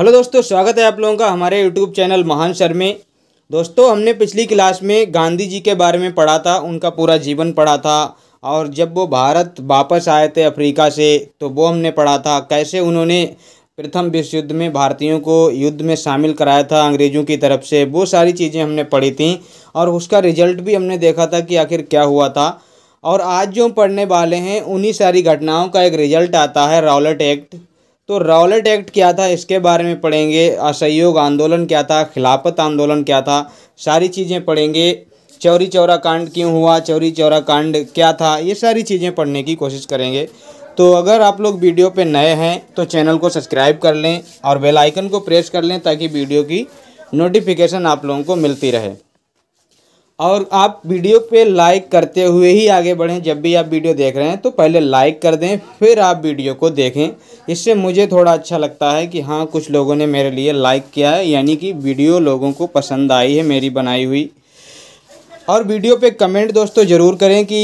hello दोस्तों स्वागत है आप लोगों का हमारे यूट्यूब चैनल महान सर में दोस्तों हमने पिछली क्लास में गांधी जी के बारे में पढ़ा था उनका पूरा जीवन पढ़ा था और जब वो भारत वापस आए थे अफ्रीका से तो वो हमने पढ़ा था कैसे उन्होंने प्रथम विश्व युद्ध में भारतीयों को युद्ध में शामिल कराया था अंग्रेज़ों की तरफ से वो सारी चीज़ें हमने पढ़ी थी और उसका रिजल्ट भी हमने देखा था कि आखिर क्या हुआ था और आज जो हम पढ़ने वाले हैं उन्हीं सारी घटनाओं का एक रिजल्ट आता है रॉलेट एक्ट तो रॉलेट एक्ट क्या था इसके बारे में पढ़ेंगे असहयोग आंदोलन क्या था खिलाफत आंदोलन क्या था सारी चीज़ें पढ़ेंगे चौरी चौरा कांड क्यों हुआ चौरी चौरा कांड क्या था ये सारी चीज़ें पढ़ने की कोशिश करेंगे तो अगर आप लोग वीडियो पे नए हैं तो चैनल को सब्सक्राइब कर लें और बेल आइकन को प्रेस कर लें ताकि वीडियो की नोटिफिकेशन आप लोगों को मिलती रहे और आप वीडियो पे लाइक करते हुए ही आगे बढ़ें जब भी आप वीडियो देख रहे हैं तो पहले लाइक कर दें फिर आप वीडियो को देखें इससे मुझे थोड़ा अच्छा लगता है कि हाँ कुछ लोगों ने मेरे लिए लाइक किया है यानी कि वीडियो लोगों को पसंद आई है मेरी बनाई हुई और वीडियो पे कमेंट दोस्तों ज़रूर करें कि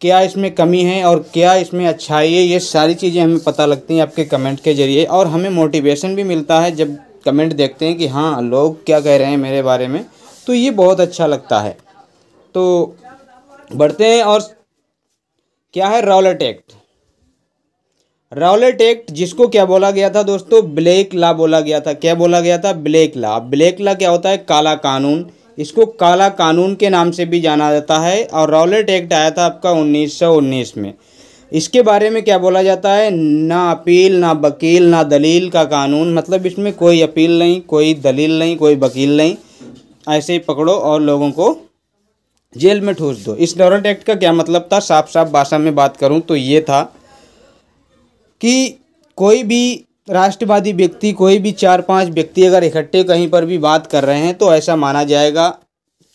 क्या इसमें कमी है और क्या इसमें अच्छाई है ये सारी चीज़ें हमें पता लगती हैं आपके कमेंट के ज़रिए और हमें मोटिवेशन भी मिलता है जब कमेंट देखते हैं कि हाँ लोग क्या कह रहे हैं मेरे बारे में तो ये बहुत अच्छा लगता है तो बढ़ते हैं और क्या है रॉलेट एक्ट रॉलेट एक्ट जिसको क्या बोला गया था दोस्तों ब्लैक ला बोला गया था क्या बोला गया था ब्लैक ला ब्लैक ला क्या होता है काला कानून इसको काला कानून के नाम से भी जाना जाता है और रॉलेट एक्ट आया था आपका 1919 में इसके बारे में क्या बोला जाता है ना अपील ना वकील ना दलील का कानून मतलब इसमें कोई अपील नहीं कोई दलील नहीं कोई वकील नहीं ऐसे ही पकड़ो और लोगों को जेल में ठूस दो इस डोरेंट एक्ट का क्या मतलब था साफ साफ भाषा में बात करूं तो ये था कि कोई भी राष्ट्रवादी व्यक्ति कोई भी चार पांच व्यक्ति अगर इकट्ठे कहीं पर भी बात कर रहे हैं तो ऐसा माना जाएगा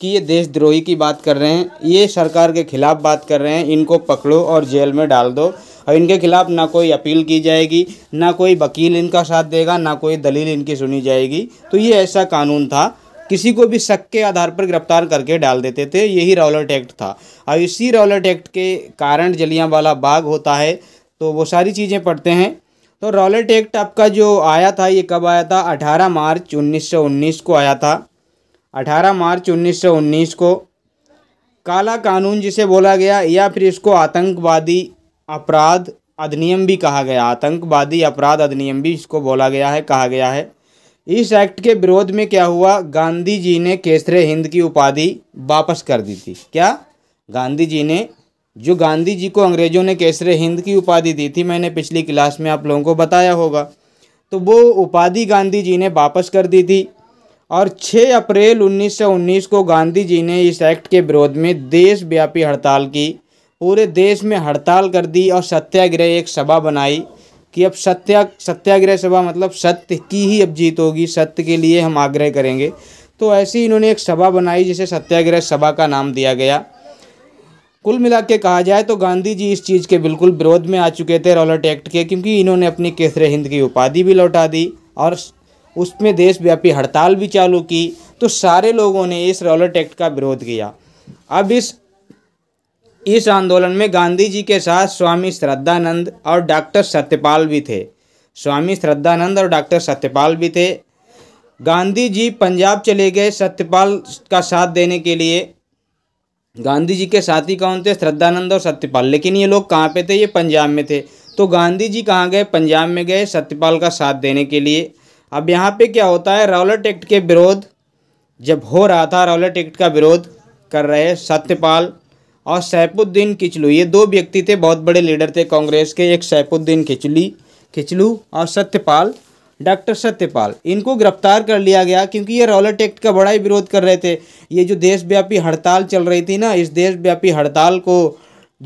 कि ये देशद्रोही की बात कर रहे हैं ये सरकार के खिलाफ बात कर रहे हैं इनको पकड़ो और जेल में डाल दो और इनके खिलाफ ना कोई अपील की जाएगी ना कोई वकील इनका साथ देगा ना कोई दलील इनकी सुनी जाएगी तो ये ऐसा कानून था किसी को भी शक के आधार पर गिरफ्तार करके डाल देते थे यही रॉलेट एक्ट था और इसी रॉलेट एक्ट के कारण जलियांवाला बाग होता है तो वो सारी चीज़ें पढ़ते हैं तो रॉलेट एक्ट आपका जो आया था ये कब आया था 18 मार्च 1919 को आया था 18 मार्च 1919 को काला कानून जिसे बोला गया या फिर इसको आतंकवादी अपराध अधिनियम भी कहा गया आतंकवादी अपराध अधिनियम भी इसको बोला गया है कहा गया है इस एक्ट के विरोध में क्या हुआ गांधी जी ने केसरे हिंद की उपाधि वापस कर दी थी क्या गांधी जी ने जो गांधी जी को अंग्रेज़ों ने केसरे हिंद की उपाधि दी थी मैंने पिछली क्लास में आप लोगों को बताया होगा तो वो उपाधि गांधी जी ने वापस कर दी थी और 6 अप्रैल 1919 को गांधी जी ने इस एक्ट के विरोध में देशव्यापी हड़ताल की पूरे देश में हड़ताल कर दी और सत्याग्रह एक सभा बनाई कि अब सत्या सत्याग्रह सभा मतलब सत्य की ही अब जीत होगी सत्य के लिए हम आग्रह करेंगे तो ऐसी इन्होंने एक सभा बनाई जिसे सत्याग्रह सभा का नाम दिया गया कुल मिला के कहा जाए तो गांधी जी इस चीज़ के बिल्कुल विरोध में आ चुके थे रॉलेट एक्ट के क्योंकि इन्होंने अपनी केसरे हिंद की उपाधि भी लौटा दी और उसमें देशव्यापी हड़ताल भी चालू की तो सारे लोगों ने इस रॉलेट एक्ट का विरोध किया अब इस इस आंदोलन में गांधी जी के साथ स्वामी श्रद्धानंद और डॉक्टर सत्यपाल भी थे स्वामी श्रद्धानंद और डॉक्टर सत्यपाल भी थे गांधी जी पंजाब चले गए सत्यपाल का साथ देने के लिए गांधी जी के साथी कौन थे श्रद्धानंद और सत्यपाल लेकिन ये लोग कहाँ पे थे ये पंजाब में थे तो गांधी जी कहाँ गए पंजाब में गए सत्यपाल का साथ देने के लिए अब यहाँ पे क्या होता है रौलट एक्ट के विरोध जब हो रहा था रौलट एक्ट का विरोध कर रहे सत्यपाल और सैफुद्दीन किचलू ये दो व्यक्ति थे बहुत बड़े लीडर थे कांग्रेस के एक सैफुद्दीन किचली किचलू और सत्यपाल डॉक्टर सत्यपाल इनको गिरफ्तार कर लिया गया क्योंकि ये रॉलेट एक्ट का बड़ा ही विरोध कर रहे थे ये जो देशव्यापी हड़ताल चल रही थी ना इस देशव्यापी हड़ताल को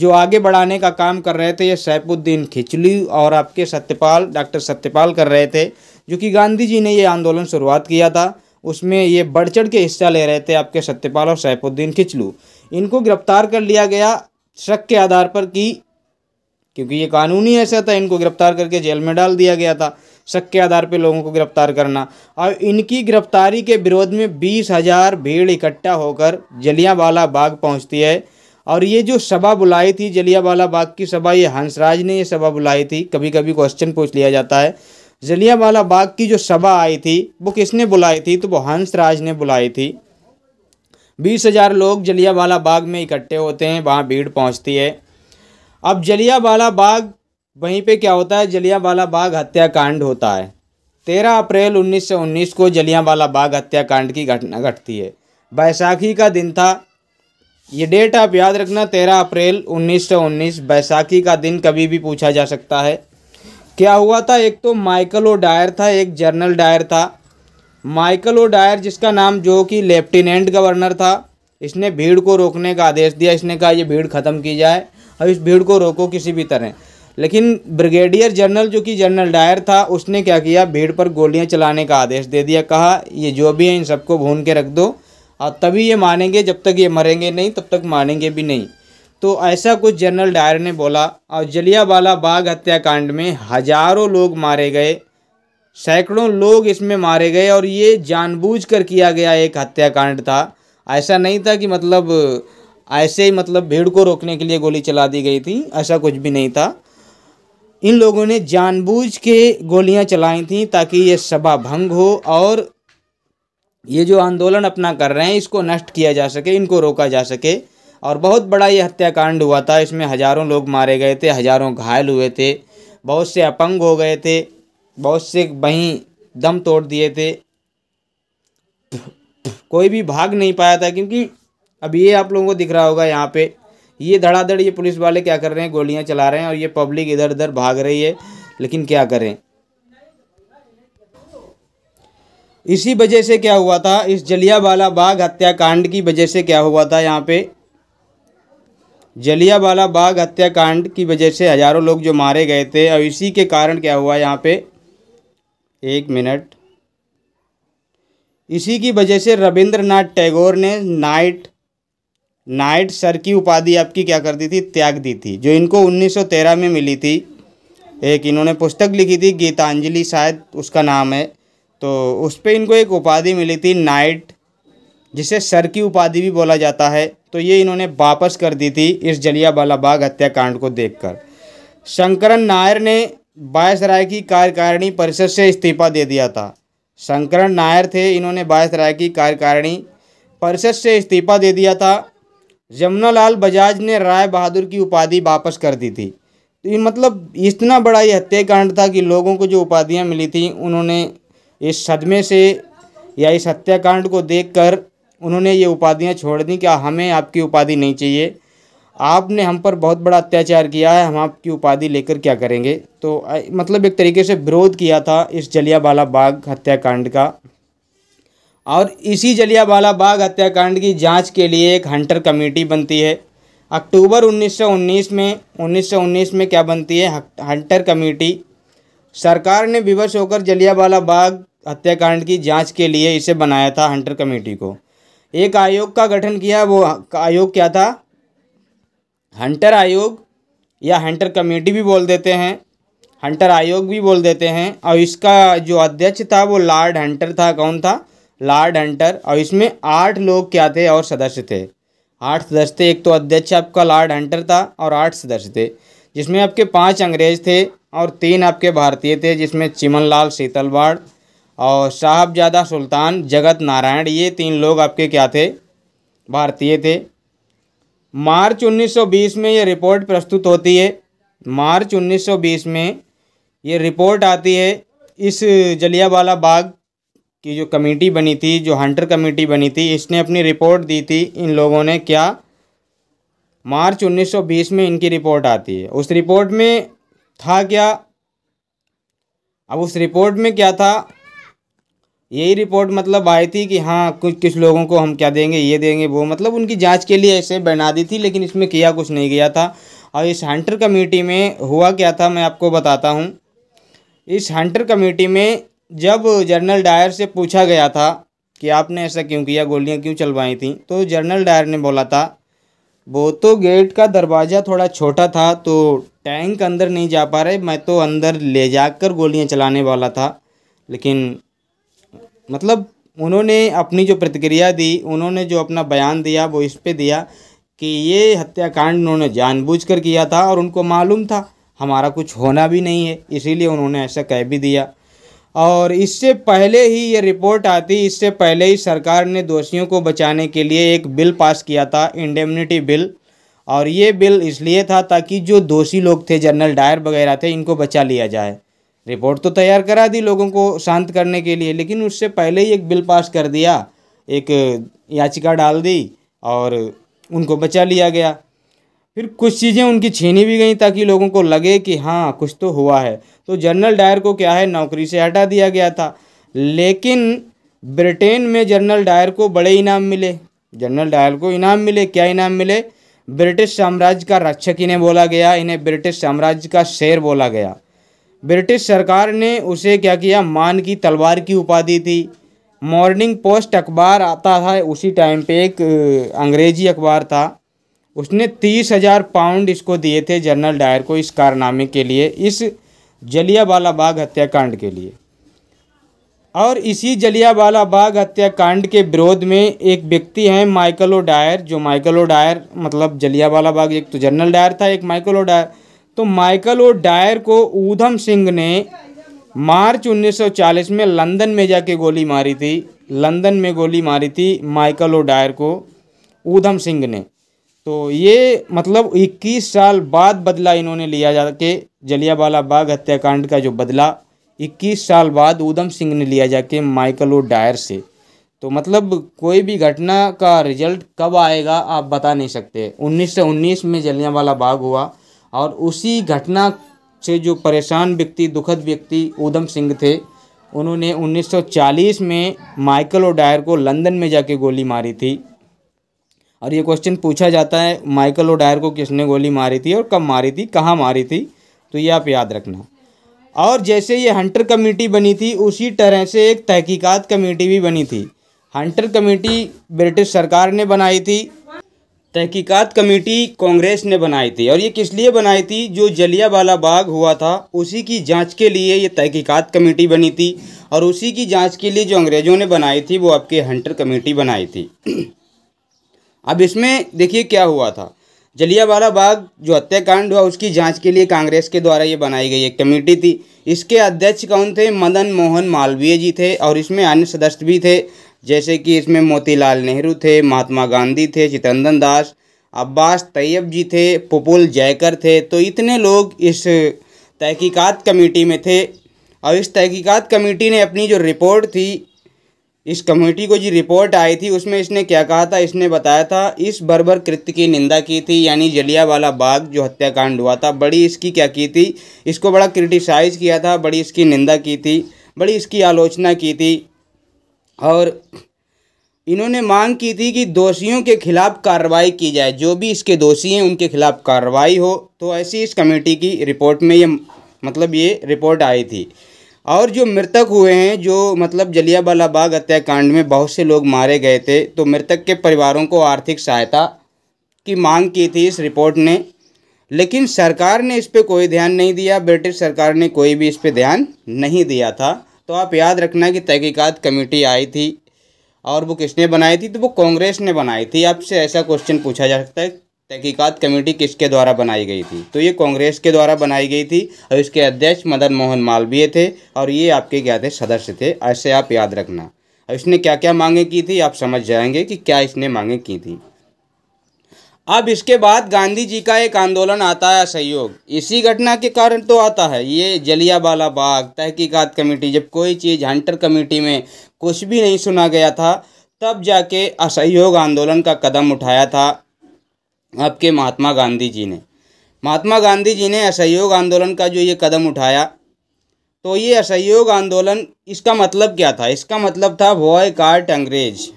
जो आगे बढ़ाने का काम कर रहे थे ये सैफुद्दीन खिचली और आपके सत्यपाल डॉक्टर सत्यपाल कर रहे थे जो कि गांधी जी ने ये आंदोलन शुरुआत किया था उसमें ये बढ़ चढ़ के हिस्सा ले रहे थे आपके सत्यपाल और सैफुद्दीन खिचलू इनको गिरफ्तार कर लिया गया शक के आधार पर कि क्योंकि ये कानूनी ऐसा था इनको गिरफ्तार करके जेल में डाल दिया गया था शक के आधार पर लोगों को गिरफ्तार करना और इनकी गिरफ्तारी के विरोध में बीस हज़ार भीड़ इकट्ठा होकर जलियावाला बाग पहुंचती है और ये जो सभा बुलाई थी जलियावाला बाग की सभा ये हंसराज ने ये सभा बुलाई थी कभी कभी क्वेश्चन पूछ लिया जाता है जलियावाला बाग की जो सभा आई थी वो किसने बुलाई थी तो वो हंसराज ने बुलाई थी बीस हज़ार लोग जलियावाला बाग में इकट्ठे होते हैं वहाँ भीड़ पहुँचती है अब जलियावाला बाग वहीं पे क्या होता है जलियावाला बाग हत्याकांड होता है तेरह अप्रैल उन्नीस सौ उन्नीस को जलियावाला बाग हत्याकांड की घटना घटती है बैसाखी का दिन था ये डेट आप याद रखना तेरह अप्रैल उन्नीस सौ उन्नीस बैसाखी का दिन कभी भी पूछा जा सकता है क्या हुआ था एक तो माइकल ओ डायर था एक जर्नल डायर था माइकल ओ डायर जिसका नाम जो कि लेफ्टिनेंट गवर्नर था इसने भीड़ को रोकने का आदेश दिया इसने कहा ये भीड़ ख़त्म की जाए और इस भीड़ को रोको किसी भी तरह लेकिन ब्रिगेडियर जनरल जो कि जनरल डायर था उसने क्या किया भीड़ पर गोलियां चलाने का आदेश दे दिया कहा ये जो भी है इन सबको भून के रख दो और तभी ये मानेंगे जब तक ये मरेंगे नहीं तब तक मानेंगे भी नहीं तो ऐसा कुछ जनरल डायर ने बोला और जलियावाला बाग हत्याकांड में हजारों लोग मारे गए सैकड़ों लोग इसमें मारे गए और ये जानबूझकर किया गया एक हत्याकांड था ऐसा नहीं था कि मतलब ऐसे ही मतलब भीड़ को रोकने के लिए गोली चला दी गई थी ऐसा कुछ भी नहीं था इन लोगों ने जानबूझ के गोलियां चलाई थी ताकि ये सभा भंग हो और ये जो आंदोलन अपना कर रहे हैं इसको नष्ट किया जा सके इनको रोका जा सके और बहुत बड़ा ये हत्याकांड हुआ था इसमें हज़ारों लोग मारे गए थे हज़ारों घायल हुए थे बहुत से अपंग हो गए थे बहुत से वहीं दम तोड़ दिए थे कोई भी भाग नहीं पाया था क्योंकि अब ये आप लोगों को दिख रहा होगा यहाँ पे ये धड़ाधड़ ये पुलिस वाले क्या कर रहे हैं गोलियाँ चला रहे हैं और ये पब्लिक इधर उधर भाग रही है लेकिन क्या करें इसी वजह से क्या हुआ था इस जलियावाला बाग हत्याकांड की वजह से क्या हुआ था यहाँ पे जलियावाला बाग हत्याकांड की वजह से हज़ारों लोग जो मारे गए थे और इसी के कारण क्या हुआ यहाँ पे एक मिनट इसी की वजह से रविंद्रनाथ टैगोर ने नाइट नाइट सर की उपाधि आपकी क्या कर दी थी त्याग दी थी जो इनको 1913 में मिली थी एक इन्होंने पुस्तक लिखी थी गीतांजलि शायद उसका नाम है तो उस पर इनको एक उपाधि मिली थी नाइट जिसे सर की उपाधि भी बोला जाता है तो ये इन्होंने वापस कर दी थी इस जलियावाला बाग हत्याकांड को देखकर शंकरन नायर ने बायसराय की कार्यकारिणी परिषद से इस्तीफा दे दिया था शंकरण नायर थे इन्होंने बायसराय की कार्यकारिणी परिषद से इस्तीफा दे दिया था यमुनालाल बजाज ने राय बहादुर की उपाधि वापस कर दी थी तो ये मतलब इतना बड़ा ये हत्याकांड था कि लोगों को जो उपाधियाँ मिली थी उन्होंने इस सदमे से या इस हत्याकांड को देखकर उन्होंने ये उपाधियाँ छोड़ दी कि हमें आपकी उपाधि नहीं चाहिए आपने हम पर बहुत बड़ा अत्याचार किया है हम आपकी उपाधि लेकर क्या करेंगे तो मतलब एक तरीके से विरोध किया था इस जलियावाला बाग हत्याकांड का और इसी जलियावाला बाग हत्याकांड की जांच के लिए एक हंटर कमेटी बनती है अक्टूबर 1919 में 1919 में क्या बनती है हंटर कमेटी सरकार ने विवश होकर जलियावाला बाग हत्याकांड की जांच के लिए इसे बनाया था हंटर कमेटी को एक आयोग का गठन किया वो आयोग क्या था हंटर आयोग या हंटर कमेटी भी बोल देते हैं हंटर आयोग भी बोल देते हैं और इसका जो अध्यक्ष था वो लॉर्ड हंटर था कौन था लॉर्ड हंटर और इसमें आठ लोग क्या थे और सदस्य थे आठ सदस्य थे एक तो अध्यक्ष आपका लॉर्ड हंटर था और आठ सदस्य थे जिसमें आपके पांच अंग्रेज थे और तीन आपके भारतीय थे जिसमें चिमन लाल शीतलवाड़ और साहबजादा सुल्तान जगत नारायण ये तीन लोग आपके क्या थे भारतीय थे मार्च 1920 में ये रिपोर्ट प्रस्तुत होती है मार्च 1920 में ये रिपोर्ट आती है इस जलियावाला बाग की जो कमेटी बनी थी जो हंटर कमेटी बनी थी इसने अपनी रिपोर्ट दी थी इन लोगों ने क्या मार्च 1920 में इनकी रिपोर्ट आती है उस रिपोर्ट में था क्या अब उस रिपोर्ट में क्या था यही रिपोर्ट मतलब आई थी कि हाँ कुछ कुछ लोगों को हम क्या देंगे ये देंगे वो मतलब उनकी जांच के लिए ऐसे बना दी थी लेकिन इसमें किया कुछ नहीं गया था और इस हंटर कमेटी में हुआ क्या था मैं आपको बताता हूँ इस हंटर कमेटी में जब जनरल डायर से पूछा गया था कि आपने ऐसा क्यों किया गोलियाँ क्यों चलवाई थी तो जनरल डायर ने बोला था वो तो गेट का दरवाज़ा थोड़ा छोटा था तो टैंक अंदर नहीं जा पा रहे मैं तो अंदर ले जाकर गोलियां चलाने वाला था लेकिन मतलब उन्होंने अपनी जो प्रतिक्रिया दी उन्होंने जो अपना बयान दिया वो इस पर दिया कि ये हत्याकांड उन्होंने जानबूझकर किया था और उनको मालूम था हमारा कुछ होना भी नहीं है इसीलिए उन्होंने ऐसा कह भी दिया और इससे पहले ही ये रिपोर्ट आती इससे पहले ही सरकार ने दोषियों को बचाने के लिए एक बिल पास किया था इंडेमनिटी बिल और ये बिल इसलिए था ताकि जो दोषी लोग थे जनरल डायर वगैरह थे इनको बचा लिया जाए रिपोर्ट तो तैयार करा दी लोगों को शांत करने के लिए लेकिन उससे पहले ही एक बिल पास कर दिया एक याचिका डाल दी और उनको बचा लिया गया फिर कुछ चीज़ें उनकी छीनी भी गई ताकि लोगों को लगे कि हाँ कुछ तो हुआ है तो जनरल डायर को क्या है नौकरी से हटा दिया गया था लेकिन ब्रिटेन में जनरल डायर को बड़े इनाम मिले जनरल डायर को इनाम मिले क्या इनाम मिले ब्रिटिश साम्राज्य का रक्षक इन्हें बोला गया इन्हें ब्रिटिश साम्राज्य का शेर बोला गया ब्रिटिश सरकार ने उसे क्या किया मान की तलवार की उपाधि थी मॉर्निंग पोस्ट अखबार आता था उसी टाइम पे एक अंग्रेजी अखबार था उसने तीस हज़ार पाउंड इसको दिए थे जनरल डायर को इस कारनामे के लिए इस जलियावाला बाग हत्याकांड के लिए और इसी जलियावाला बाग हत्याकांड के विरोध में एक व्यक्ति हैं माइकल ओ डायर जो माइकल ओ डायर मतलब जलियावाला बाग एक तो जनरल डायर था एक माइकल ओ डायर तो माइकल और डायर को ऊधम सिंह ने मार्च 1940 में लंदन में जाके गोली मारी थी लंदन में गोली मारी थी माइकल और डायर को ऊधम सिंह ने तो ये मतलब 21 साल बाद बदला इन्होंने लिया जाके जलियावाला बाग हत्याकांड का जो बदला 21 साल बाद ऊधम सिंह ने लिया जाके माइकल और डायर से तो मतलब कोई भी घटना का रिजल्ट कब आएगा आप बता नहीं सकते 1919 में जलियावाला बाग हुआ और उसी घटना से जो परेशान व्यक्ति दुखद व्यक्ति ऊधम सिंह थे उन्होंने 1940 में माइकल ओडायर को लंदन में जाके गोली मारी थी और ये क्वेश्चन पूछा जाता है माइकल ओडायर को किसने गोली मारी थी और कब मारी थी कहाँ मारी थी तो ये आप याद रखना और जैसे ये हंटर कमेटी बनी थी उसी तरह से एक तहकीकात कमेटी भी बनी थी हंटर कमेटी ब्रिटिश सरकार ने बनाई थी तहकीकात कमेटी कांग्रेस ने बनाई थी और ये किस लिए बनाई थी जो जलियावाला बाग हुआ था उसी की जांच के लिए ये तहकीकात कमेटी बनी थी और उसी की जांच के लिए जो अंग्रेज़ों ने बनाई थी वो आपके हंटर कमेटी बनाई थी अब इसमें देखिए क्या हुआ था जलियावाला बाग जो हत्याकांड हुआ उसकी जाँच के लिए कांग्रेस के द्वारा ये बनाई गई एक कमेटी थी इसके अध्यक्ष कौन थे मदन मोहन मालवीय जी थे और इसमें अन्य सदस्य भी थे जैसे कि इसमें मोतीलाल नेहरू थे महात्मा गांधी थे चितरंजन दास अब्बास तैयब जी थे पुपुल जयकर थे तो इतने लोग इस तहकीकात कमेटी में थे और इस तहकीकात कमेटी ने अपनी जो रिपोर्ट थी इस कमेटी को जो रिपोर्ट आई थी उसमें इसने क्या कहा था इसने बताया था इस बर्बर कृत्य की निंदा की थी यानी जलिया वाला बाग जो हत्याकांड हुआ था बड़ी इसकी क्या की थी इसको बड़ा क्रिटिसाइज़ किया था बड़ी इसकी निंदा की थी बड़ी इसकी आलोचना की थी और इन्होंने मांग की थी कि दोषियों के खिलाफ कार्रवाई की जाए जो भी इसके दोषी हैं उनके खिलाफ कार्रवाई हो तो ऐसी इस कमेटी की रिपोर्ट में ये मतलब ये रिपोर्ट आई थी और जो मृतक हुए हैं जो मतलब जलियावाला बाग हत्याकांड में बहुत से लोग मारे गए थे तो मृतक के परिवारों को आर्थिक सहायता की मांग की थी इस रिपोर्ट ने लेकिन सरकार ने इस पर कोई ध्यान नहीं दिया ब्रिटिश सरकार ने कोई भी इस पर ध्यान नहीं दिया था तो आप याद रखना कि तहकीकात कमेटी आई थी और वो किसने बनाई थी तो वो कांग्रेस ने बनाई थी आपसे ऐसा क्वेश्चन पूछा जा सकता है तहकीकात कमेटी किसके द्वारा बनाई गई थी तो ये कांग्रेस के द्वारा बनाई गई थी और इसके अध्यक्ष मदन मोहन मालवीय थे और ये आपके क्या थे सदस्य थे ऐसे आप याद रखना और इसने क्या क्या मांगे की थी आप समझ जाएंगे कि क्या इसने मांगे की थी अब इसके बाद गांधी जी का एक आंदोलन आता है सहयोग इसी घटना के कारण तो आता है ये जलियावाला बाग तहकीकात कमेटी जब कोई चीज़ हंटर कमेटी में कुछ भी नहीं सुना गया था तब जाके असहयोग आंदोलन का कदम उठाया था आपके महात्मा गांधी जी ने महात्मा गांधी जी ने असहयोग आंदोलन का जो ये कदम उठाया तो ये असहयोग आंदोलन इसका मतलब क्या था इसका मतलब था वॉय कार्ट अंग्रेज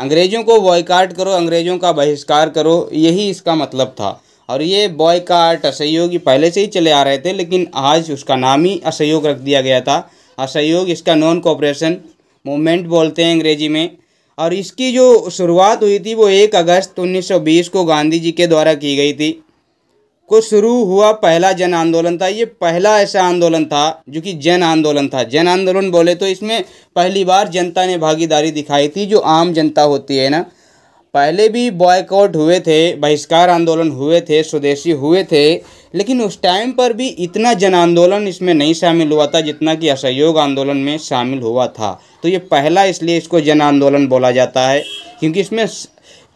अंग्रेज़ों को बॉयकाट करो अंग्रेज़ों का बहिष्कार करो यही इसका मतलब था और ये बॉयकाट असहयोग पहले से ही चले आ रहे थे लेकिन आज उसका नाम ही असहयोग रख दिया गया था असहयोग इसका नॉन कॉपरेशन मूवमेंट बोलते हैं अंग्रेजी में और इसकी जो शुरुआत हुई थी वो एक अगस्त 1920 को गांधी जी के द्वारा की गई थी को शुरू हुआ पहला जन आंदोलन था ये पहला ऐसा आंदोलन था जो कि जन आंदोलन था जन आंदोलन बोले तो इसमें पहली बार जनता ने भागीदारी दिखाई थी जो आम जनता होती है ना पहले भी बॉयकॉट हुए थे बहिष्कार आंदोलन हुए थे स्वदेशी हुए थे लेकिन उस टाइम पर भी इतना जन आंदोलन इसमें नहीं शामिल हुआ था जितना कि असहयोग आंदोलन में शामिल हुआ था तो ये पहला इसलिए इसको जन आंदोलन बोला जाता है क्योंकि इसमें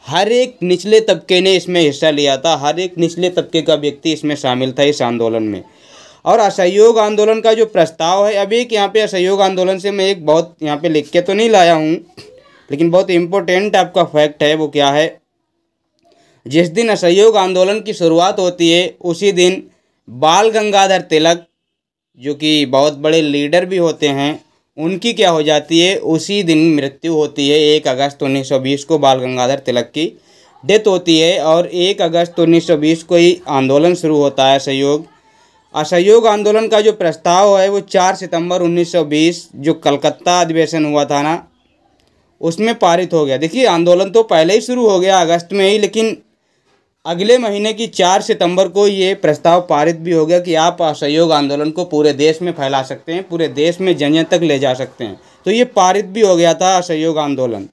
हर एक निचले तबके ने इसमें हिस्सा लिया था हर एक निचले तबके का व्यक्ति इसमें शामिल था इस आंदोलन में और असहयोग आंदोलन का जो प्रस्ताव है अभी एक यहाँ पे असहयोग आंदोलन से मैं एक बहुत यहाँ पे लिख के तो नहीं लाया हूँ लेकिन बहुत इम्पोर्टेंट आपका फैक्ट है वो क्या है जिस दिन असहयोग आंदोलन की शुरुआत होती है उसी दिन बाल गंगाधर तिलक जो कि बहुत बड़े लीडर भी होते हैं उनकी क्या हो जाती है उसी दिन मृत्यु होती है एक अगस्त उन्नीस सौ बीस को बाल गंगाधर तिलक की डेथ होती है और एक अगस्त उन्नीस सौ बीस को ही आंदोलन शुरू होता है सहयोग असहयोग आंदोलन का जो प्रस्ताव है वो चार सितंबर 1920 जो कलकत्ता अधिवेशन हुआ था ना उसमें पारित हो गया देखिए आंदोलन तो पहले ही शुरू हो गया अगस्त में ही लेकिन अगले महीने की चार सितंबर को ये प्रस्ताव पारित भी हो गया कि आप असहयोग आंदोलन को पूरे देश में फैला सकते हैं पूरे देश में जन जन तक ले जा सकते हैं तो ये पारित भी हो गया था असहयोग आंदोलन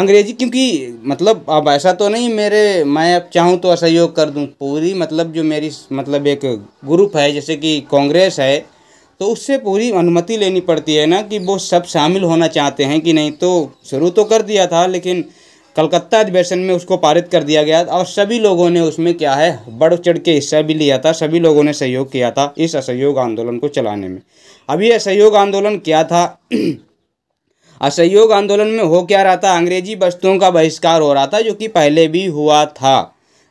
अंग्रेजी क्योंकि मतलब अब ऐसा तो नहीं मेरे मैं अब चाहूँ तो असहयोग कर दूँ पूरी मतलब जो मेरी मतलब एक ग्रुप है जैसे कि कांग्रेस है तो उससे पूरी अनुमति लेनी पड़ती है ना कि वो सब शामिल होना चाहते हैं कि नहीं तो शुरू तो कर दिया था लेकिन कलकत्ता अधिवेशन में उसको पारित कर दिया गया और सभी लोगों ने उसमें क्या है बढ़ चढ़ के हिस्सा भी लिया था सभी लोगों ने सहयोग किया था इस असहयोग आंदोलन को चलाने में अभी असहयोग आंदोलन क्या था असहयोग आंदोलन में हो क्या रहा था अंग्रेजी वस्तुओं का बहिष्कार हो रहा था जो कि पहले भी हुआ था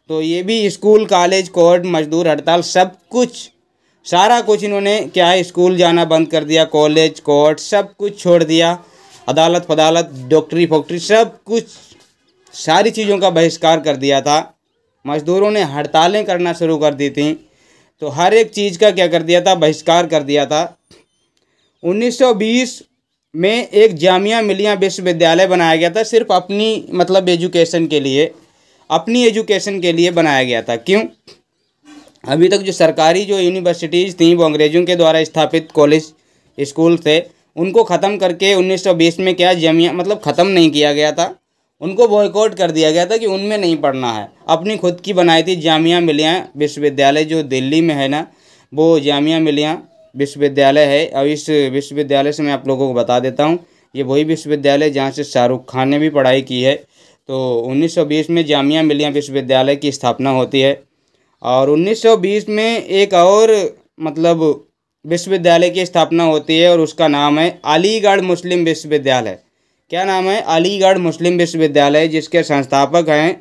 तो ये भी स्कूल कॉलेज कोर्ट मजदूर हड़ताल सब कुछ सारा कुछ इन्होंने क्या है स्कूल जाना बंद कर दिया कॉलेज कोर्ट सब कुछ छोड़ दिया अदालत फदालत डॉक्टरी फोक्टरी सब कुछ सारी चीज़ों का बहिष्कार कर दिया था मजदूरों ने हड़तालें करना शुरू कर दी थी तो हर एक चीज़ का क्या कर दिया था बहिष्कार कर दिया था 1920 में एक जामिया मिलिया विश्वविद्यालय बनाया गया था सिर्फ अपनी मतलब एजुकेशन के लिए अपनी एजुकेशन के लिए बनाया गया था क्यों अभी तक जो सरकारी जो यूनिवर्सिटीज़ थी वो अंग्रेज़ों के द्वारा स्थापित कॉलेज स्कूल थे उनको ख़त्म करके 1920 में क्या जमिया मतलब ख़त्म नहीं किया गया था उनको बॉयकॉट कर दिया गया था कि उनमें नहीं पढ़ना है अपनी खुद की बनाई थी जामिया मिलिया विश्वविद्यालय जो दिल्ली में है ना वो जामिया मिलिया विश्वविद्यालय है और इस विश्वविद्यालय से मैं आप लोगों को बता देता हूँ ये वही विश्वविद्यालय जहाँ से शाहरुख खान ने भी पढ़ाई की है तो 1920 में जामिया मिलिया विश्वविद्यालय की स्थापना होती है और 1920 में एक और मतलब विश्वविद्यालय की स्थापना होती है और उसका नाम है अलीगढ़ मुस्लिम विश्वविद्यालय क्या नाम है अलीगढ़ मुस्लिम विश्वविद्यालय जिसके संस्थापक हैं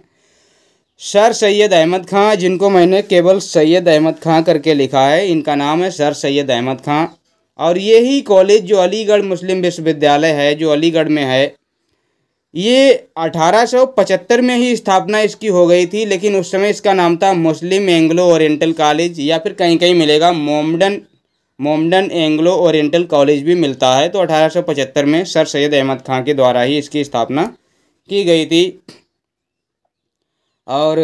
सर सैयद अहमद खां जिनको मैंने केवल सैयद अहमद खां करके लिखा है इनका नाम है सर सैयद अहमद खां और यही कॉलेज जो अलीगढ़ मुस्लिम विश्वविद्यालय है जो अलीगढ़ में है ये 1875 में ही स्थापना इसकी हो गई थी लेकिन उस समय इसका नाम था मुस्लिम एंग्लो ओरिएंटल कॉलेज या फिर कहीं कहीं मिलेगा Mohammedan Mohammedan Anglo Oriental College भी मिलता है तो 1875 में सर सैयद अहमद खां के द्वारा ही इसकी स्थापना की गई थी और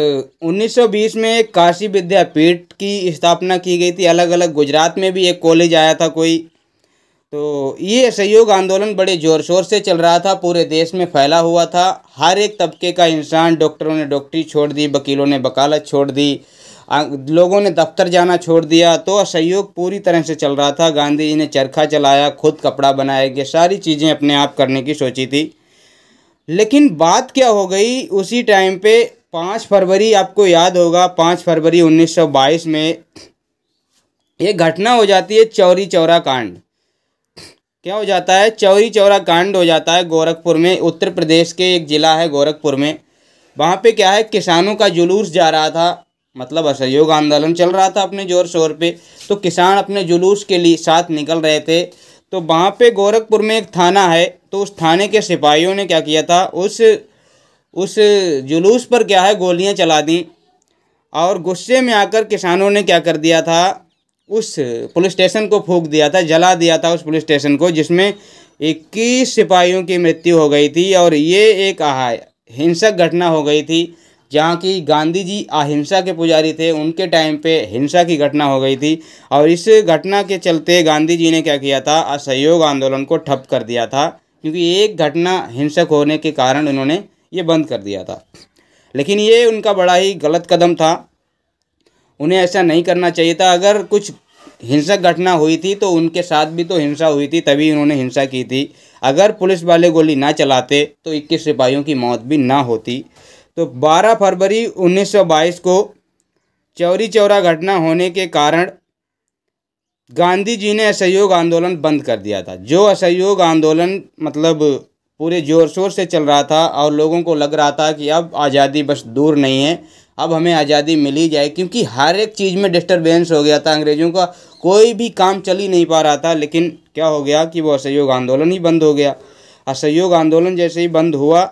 1920 में एक काशी विद्यापीठ की स्थापना की गई थी अलग अलग गुजरात में भी एक कॉलेज आया था कोई तो ये सहयोग आंदोलन बड़े ज़ोर शोर से चल रहा था पूरे देश में फैला हुआ था हर एक तबके का इंसान डॉक्टरों ने डॉक्टरी छोड़ दी वकीलों ने वकालत छोड़ दी लोगों ने दफ्तर जाना छोड़ दिया तो असहयोग पूरी तरह से चल रहा था गांधी जी ने चरखा चलाया खुद कपड़ा बनाया गया सारी चीज़ें अपने आप करने की सोची थी लेकिन बात क्या हो गई उसी टाइम पे पाँच फरवरी आपको याद होगा पाँच फरवरी 1922 में ये घटना हो जाती है चौरी चौरा कांड क्या हो जाता है चौरी चौरा कांड हो जाता है गोरखपुर में उत्तर प्रदेश के एक ज़िला है गोरखपुर में वहाँ पे क्या है किसानों का जुलूस जा रहा था मतलब असहयोग आंदोलन चल रहा था अपने जोर शोर पे तो किसान अपने जुलूस के लिए साथ निकल रहे थे तो वहाँ पे गोरखपुर में एक थाना है तो उस थाने के सिपाहियों ने क्या किया था उस उस जुलूस पर क्या है गोलियाँ चला दी और गुस्से में आकर किसानों ने क्या कर दिया था उस पुलिस स्टेशन को फूक दिया था जला दिया था उस पुलिस स्टेशन को जिसमें इक्कीस सिपाहियों की मृत्यु हो गई थी और ये एक हिंसक घटना हो गई थी जहाँ की गांधी जी अहिंसा के पुजारी थे उनके टाइम पे हिंसा की घटना हो गई थी और इस घटना के चलते गांधी जी ने क्या किया था असहयोग आंदोलन को ठप कर दिया था क्योंकि एक घटना हिंसक होने के कारण उन्होंने ये बंद कर दिया था लेकिन ये उनका बड़ा ही गलत कदम था उन्हें ऐसा नहीं करना चाहिए था अगर कुछ हिंसक घटना हुई थी तो उनके साथ भी तो हिंसा हुई थी तभी उन्होंने हिंसा की थी अगर पुलिस वाले गोली ना चलाते तो इक्कीस सिपाहियों की मौत भी ना होती तो 12 फरवरी 1922 को चौरी चौरा घटना होने के कारण गांधी जी ने असहयोग आंदोलन बंद कर दिया था जो असहयोग आंदोलन मतलब पूरे जोर शोर से चल रहा था और लोगों को लग रहा था कि अब आज़ादी बस दूर नहीं है अब हमें आज़ादी मिल ही जाए क्योंकि हर एक चीज़ में डिस्टर्बेंस हो गया था अंग्रेज़ों का कोई भी काम चल ही नहीं पा रहा था लेकिन क्या हो गया कि वो असहयोग आंदोलन ही बंद हो गया असहयोग आंदोलन जैसे ही बंद हुआ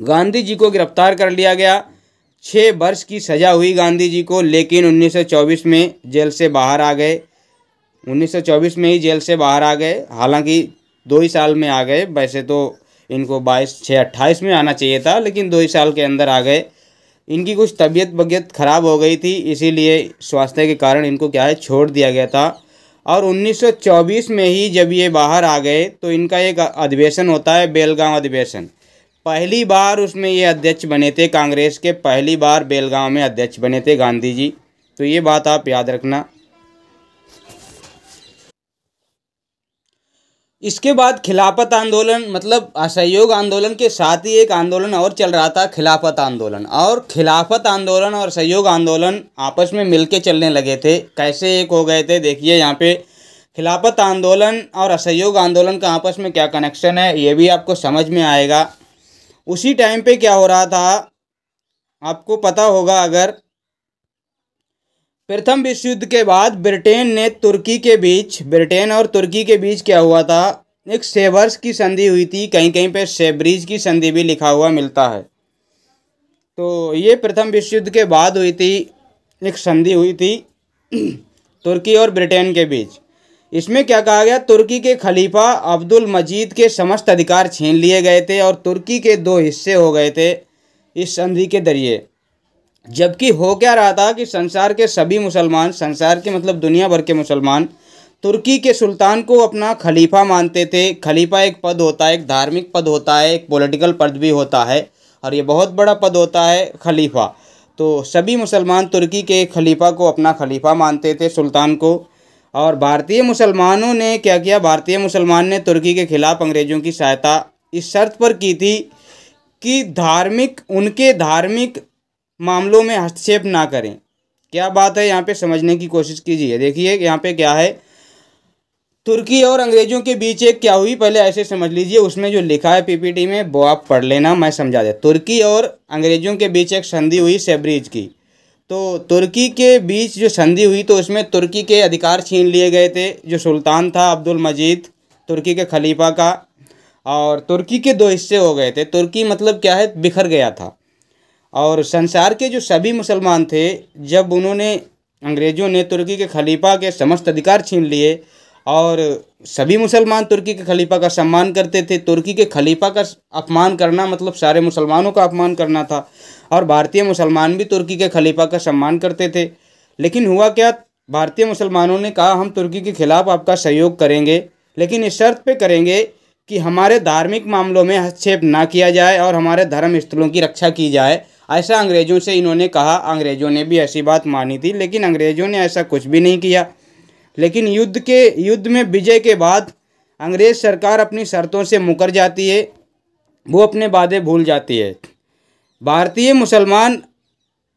गांधी जी को गिरफ्तार कर लिया गया छः वर्ष की सज़ा हुई गांधी जी को लेकिन 1924 में जेल से बाहर आ गए 1924 में ही जेल से बाहर आ गए हालांकि दो ही साल में आ गए वैसे तो इनको बाईस छः अट्ठाईस में आना चाहिए था लेकिन दो ही साल के अंदर आ गए इनकी कुछ तबीयत वबीयत ख़राब हो गई थी इसीलिए स्वास्थ्य के कारण इनको क्या है छोड़ दिया गया था और 1924 में ही जब ये बाहर आ गए तो इनका एक अधिवेशन होता है बेलगांव अधिवेशन पहली बार उसमें ये अध्यक्ष बने थे कांग्रेस के पहली बार बेलगांव में अध्यक्ष बने थे गांधी जी तो ये बात आप याद रखना इसके बाद खिलाफत आंदोलन मतलब असहयोग आंदोलन के साथ ही एक आंदोलन और चल रहा था खिलाफत आंदोलन और खिलाफत आंदोलन और सहयोग आंदोलन आपस में मिलके चलने लगे थे कैसे एक हो गए थे देखिए यहाँ पे खिलाफत आंदोलन और असहयोग आंदोलन का आपस में क्या कनेक्शन है ये भी आपको समझ में आएगा उसी टाइम पे क्या हो रहा था आपको पता होगा अगर प्रथम विश्व युद्ध के बाद ब्रिटेन ने तुर्की के बीच ब्रिटेन और तुर्की के बीच क्या हुआ था एक सेवर्स की संधि हुई थी कहीं कहीं पे सेबरीज की संधि भी लिखा हुआ मिलता है तो ये प्रथम विश्व युद्ध के बाद हुई थी एक संधि हुई थी तुर्की और ब्रिटेन के बीच इसमें क्या कहा गया तुर्की के खलीफा अब्दुल मजीद के समस्त अधिकार छीन लिए गए थे और तुर्की के दो हिस्से हो गए थे इस संधि के जरिए जबकि हो क्या रहा था कि संसार के सभी मुसलमान संसार के मतलब दुनिया भर के मुसलमान तुर्की के सुल्तान को अपना खलीफा मानते थे खलीफा एक पद होता है एक धार्मिक पद होता है एक पॉलिटिकल पद भी होता है और ये बहुत बड़ा पद होता है खलीफा तो सभी मुसलमान तुर्की के खलीफा को अपना खलीफा मानते थे सुल्तान को और भारतीय मुसलमानों ने क्या किया भारतीय मुसलमान ने तुर्की के खिलाफ अंग्रेज़ों की सहायता इस शर्त पर की थी कि धार्मिक उनके धार्मिक मामलों में हस्तक्षेप ना करें क्या बात है यहाँ पे समझने की कोशिश कीजिए देखिए यहाँ पे क्या है तुर्की और अंग्रेज़ों के बीच एक क्या हुई पहले ऐसे समझ लीजिए उसमें जो लिखा है पीपीटी में वो आप पढ़ लेना मैं समझा दे तुर्की और अंग्रेज़ों के बीच एक संधि हुई सेब्रिज की तो तुर्की के बीच जो संधि हुई तो उसमें तुर्की के अधिकार छीन लिए गए थे जो सुल्तान था अब्दुल मजीद तुर्की के खलीफा का और तुर्की के दो हिस्से हो गए थे तुर्की मतलब क्या है बिखर गया था और संसार के जो सभी मुसलमान थे जब उन्होंने अंग्रेज़ों ने तुर्की के खलीफा के समस्त अधिकार छीन लिए और सभी मुसलमान तुर्की के खलीफा का सम्मान करते थे तुर्की के खलीफा का अपमान करना मतलब सारे मुसलमानों का अपमान करना था और भारतीय मुसलमान भी तुर्की के खलीफा का सम्मान करते थे लेकिन हुआ क्या भारतीय मुसलमानों ने कहा हम तुर्की के खिलाफ आपका सहयोग करेंगे लेकिन इस शर्त पे करेंगे कि हमारे धार्मिक मामलों में हस्तक्षेप ना किया जाए और हमारे धर्म स्थलों की रक्षा की जाए ऐसा अंग्रेज़ों से इन्होंने कहा अंग्रेज़ों ने भी ऐसी बात मानी थी लेकिन अंग्रेज़ों ने ऐसा कुछ भी नहीं किया लेकिन युद्ध के युद्ध में विजय के बाद अंग्रेज सरकार अपनी शर्तों से मुकर जाती है वो अपने वादे भूल जाती है भारतीय मुसलमान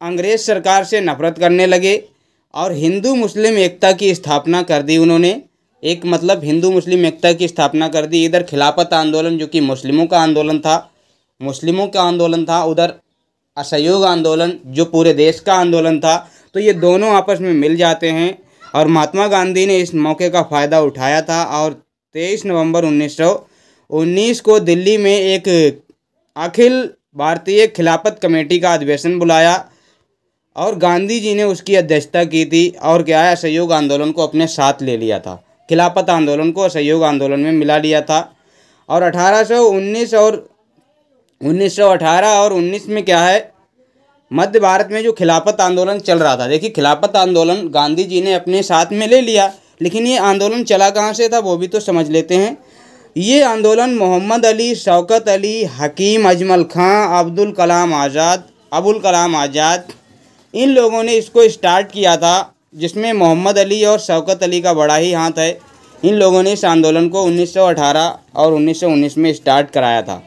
अंग्रेज सरकार से नफरत करने लगे और हिंदू मुस्लिम एकता की स्थापना कर दी उन्होंने एक मतलब हिंदू मुस्लिम एकता की स्थापना कर दी इधर खिलाफत आंदोलन जो कि मुस्लिमों का आंदोलन था मुस्लिमों का आंदोलन था उधर असहयोग आंदोलन जो पूरे देश का आंदोलन था तो ये दोनों आपस में मिल जाते हैं और महात्मा गांधी ने इस मौके का फ़ायदा उठाया था और 23 नवंबर 1919 को दिल्ली में एक अखिल भारतीय खिलाफत कमेटी का अधिवेशन बुलाया और गांधी जी ने उसकी अध्यक्षता की थी और क्या है असहयोग आंदोलन को अपने साथ ले लिया था खिलाफत आंदोलन को असहयोग आंदोलन में मिला लिया था और 1819 और 1918 और 19 में क्या है मध्य भारत में जो खिलाफत आंदोलन चल रहा था देखिए खिलाफत आंदोलन गांधी जी ने अपने साथ में ले लिया लेकिन ये आंदोलन चला कहाँ से था वो भी तो समझ लेते हैं ये आंदोलन मोहम्मद अली शौकत अली हकीम अजमल खां अब्दुल कलाम आज़ाद अबुल कलाम आज़ाद इन लोगों ने इसको स्टार्ट किया था जिसमें मोहम्मद अली और शौकत अली का बड़ा ही हाथ है इन लोगों ने इस आंदोलन को 1918 और 1919 में स्टार्ट कराया था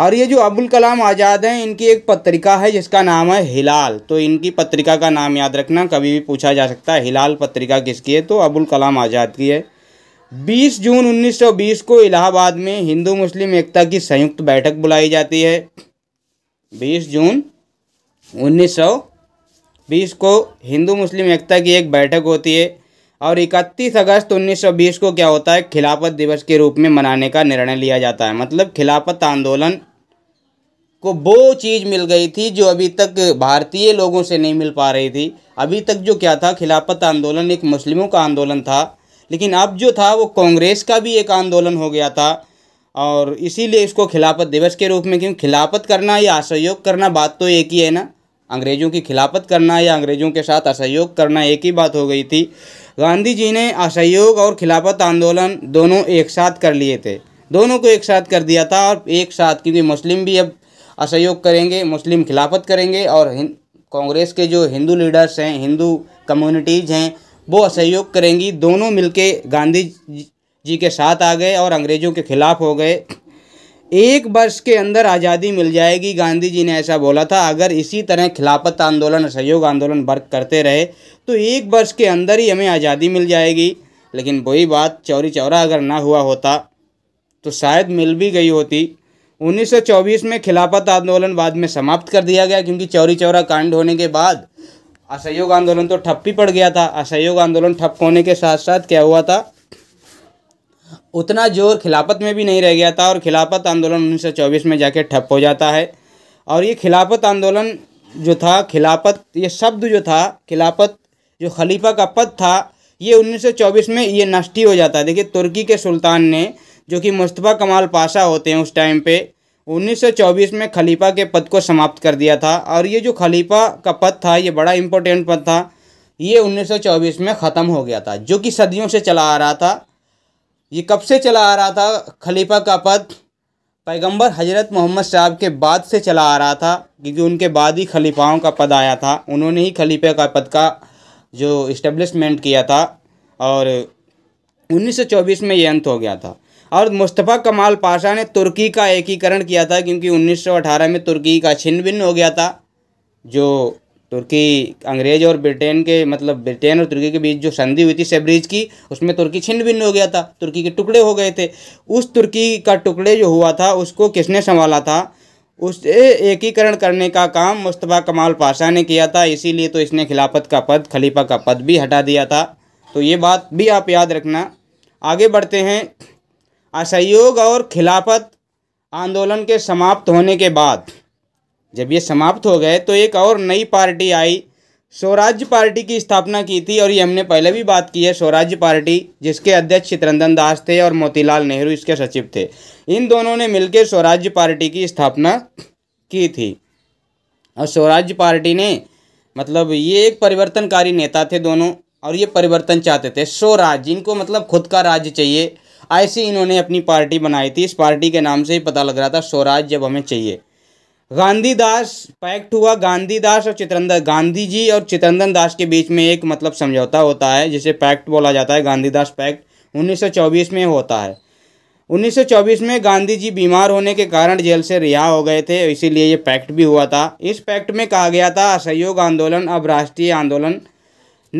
और ये जो अबुल कलाम आज़ाद हैं इनकी एक पत्रिका है जिसका नाम है हिलाल तो इनकी पत्रिका का नाम याद रखना कभी भी पूछा जा सकता है हिलाल पत्रिका किसकी है तो अबुल कलाम आज़ाद की है 20 जून 1920 को इलाहाबाद में हिंदू मुस्लिम एकता की संयुक्त बैठक बुलाई जाती है 20 जून 1920 को हिंदू मुस्लिम एकता की एक बैठक होती है और 31 अगस्त 1920 को क्या होता है खिलाफत दिवस के रूप में मनाने का निर्णय लिया जाता है मतलब खिलाफत आंदोलन को वो चीज़ मिल गई थी जो अभी तक भारतीय लोगों से नहीं मिल पा रही थी अभी तक जो क्या था खिलाफत आंदोलन एक मुस्लिमों का आंदोलन था लेकिन अब जो था वो कांग्रेस का भी एक आंदोलन हो गया था और इसीलिए इसको खिलाफत दिवस के रूप में क्यों खिलाफत करना या असहयोग करना बात तो एक ही है ना अंग्रेज़ों की खिलाफत करना या अंग्रेज़ों के साथ असहयोग करना एक ही बात हो गई थी गांधी जी ने असहयोग और खिलाफत आंदोलन दोनों एक साथ कर लिए थे दोनों को एक साथ कर दिया था और एक साथ क्योंकि मुस्लिम भी अब असहयोग करेंगे मुस्लिम खिलाफत करेंगे और कांग्रेस के जो हिंदू लीडर्स हैं हिंदू कम्युनिटीज़ हैं वो असहयोग करेंगी दोनों मिलके गांधी जी के साथ आ गए और अंग्रेज़ों के ख़िलाफ़ हो गए एक वर्ष के अंदर आज़ादी मिल जाएगी गांधी जी ने ऐसा बोला था अगर इसी तरह खिलाफत आंदोलन सहयोग आंदोलन वर्क करते रहे तो एक वर्ष के अंदर ही हमें आज़ादी मिल जाएगी लेकिन वही बात चौरी चौरा अगर ना हुआ होता तो शायद मिल भी गई होती 1924 में खिलाफत आंदोलन बाद में समाप्त कर दिया गया क्योंकि चौरी चौरा कांड होने के बाद असहयोग आंदोलन तो ठप ही पड़ गया था असहयोग आंदोलन ठप होने के साथ साथ क्या हुआ था उतना जोर खिलाफत में भी नहीं रह गया था और खिलाफत आंदोलन उन्नीस में जाके ठप हो जाता है और ये खिलाफत आंदोलन जो था खिलाफत ये शब्द जो था खिलाफत जो खलीफा का पद था ये 1924 में ये नष्टी हो जाता है देखिए तुर्की के सुल्तान ने जो कि मुस्तफ़ा कमाल पाशा होते हैं उस टाइम पे 1924 में खलीफा के पद को समाप्त कर दिया था और ये जो खलीफा का पद था ये बड़ा इम्पोर्टेंट पद था ये 1924 में ख़त्म हो गया था जो कि सदियों से चला आ रहा था ये कब से चला आ रहा था खलीफा का पद पैगंबर हजरत मोहम्मद साहब के बाद से चला आ रहा था क्योंकि उनके बाद ही खलीफाओं का पद आया था उन्होंने ही खलीफे का पद का जो इस्टेब्लिशमेंट किया था और 1924 में ये अंत हो गया था और मुस्तफ़ा कमाल पाशा ने तुर्की का एकीकरण किया था क्योंकि 1918 में तुर्की का छिन्न भिन्न हो गया था जो तुर्की अंग्रेज और ब्रिटेन के मतलब ब्रिटेन और तुर्की के बीच जो संधि हुई थी सेबरीज की उसमें तुर्की छिन्न भिन्न हो गया था तुर्की के टुकड़े हो गए थे उस तुर्की का टुकड़े जो हुआ था उसको किसने संभाला था उसे एकीकरण करने का काम मुस्तफ़ा कमाल पाशा ने किया था इसीलिए तो इसने खिलाफत का पद खलीफा का पद भी हटा दिया था तो ये बात भी आप याद रखना आगे बढ़ते हैं असहयोग और खिलाफत आंदोलन के समाप्त होने के बाद जब ये समाप्त हो गए तो एक और नई पार्टी आई स्वराज्य पार्टी की स्थापना की थी और ये हमने पहले भी बात की है स्वराज्य पार्टी जिसके अध्यक्ष चित्रंदन दास थे और मोतीलाल नेहरू इसके सचिव थे इन दोनों ने मिलकर स्वराज्य पार्टी की स्थापना की थी और स्वराज्य पार्टी ने मतलब ये एक परिवर्तनकारी नेता थे दोनों और ये परिवर्तन चाहते थे स्वराज इनको मतलब खुद का राज्य चाहिए ऐसे इन्होंने अपनी पार्टी बनाई थी इस पार्टी के नाम से ही पता लग रहा था स्वराज जब हमें चाहिए गांधी दास पैक्ट हुआ गांधी दास और चित्रंदन गांधी जी और चित्रंदन दास के बीच में एक मतलब समझौता होता है जिसे पैक्ट बोला जाता है गांधी दास पैक्ट 1924 में होता है 1924 में गांधी जी बीमार होने के कारण जेल से रिहा हो गए थे इसीलिए ये पैक्ट भी हुआ था इस पैक्ट में कहा गया था असहयोग आंदोलन अब राष्ट्रीय आंदोलन